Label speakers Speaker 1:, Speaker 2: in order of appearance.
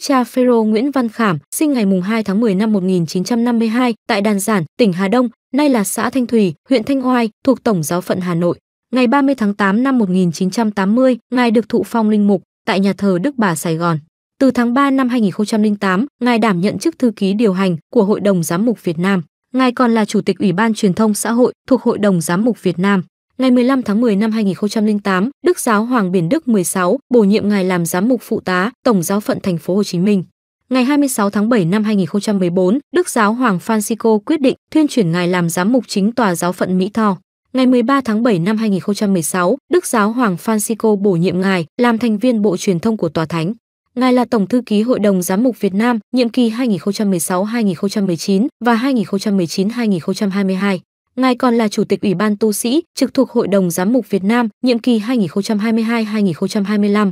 Speaker 1: nước cha Phêrô Nguyễn Văn Khảm, sinh ngày 2 tháng 10 năm 1952 tại Đàn Giản, tỉnh Hà Đông, nay là xã Thanh Thủy, huyện Thanh Oai, thuộc Tổng giáo phận Hà Nội. Ngày 30 tháng 8 năm 1980, ngài được thụ phong linh mục tại nhà thờ Đức Bà Sài Gòn. Từ tháng 3 năm 2008, ngài đảm nhận chức thư ký điều hành của Hội đồng Giám mục Việt Nam. Ngài còn là Chủ tịch Ủy ban Truyền thông Xã hội thuộc Hội đồng Giám mục Việt Nam ngày 15 tháng 10 năm 2008, Đức giáo Hoàng Biển Đức 16 bổ nhiệm ngài làm giám mục phụ tá, Tổng giáo phận thành phố Hồ Chí Minh. Ngày 26 tháng 7 năm 2014, Đức giáo Hoàng Francisco quyết định tuyên chuyển ngài làm giám mục chính tòa giáo phận Mỹ Tho. Ngày 13 tháng 7 năm 2016, Đức giáo Hoàng Francisco bổ nhiệm ngài làm thành viên Bộ Truyền thông của Tòa Thánh. Ngài là Tổng thư ký Hội đồng Giám mục Việt Nam nhiệm kỳ 2016-2019 và 2019-2022. Ngài còn là chủ tịch Ủy ban tu sĩ trực thuộc Hội đồng giám mục Việt Nam, nhiệm kỳ 2022-2025.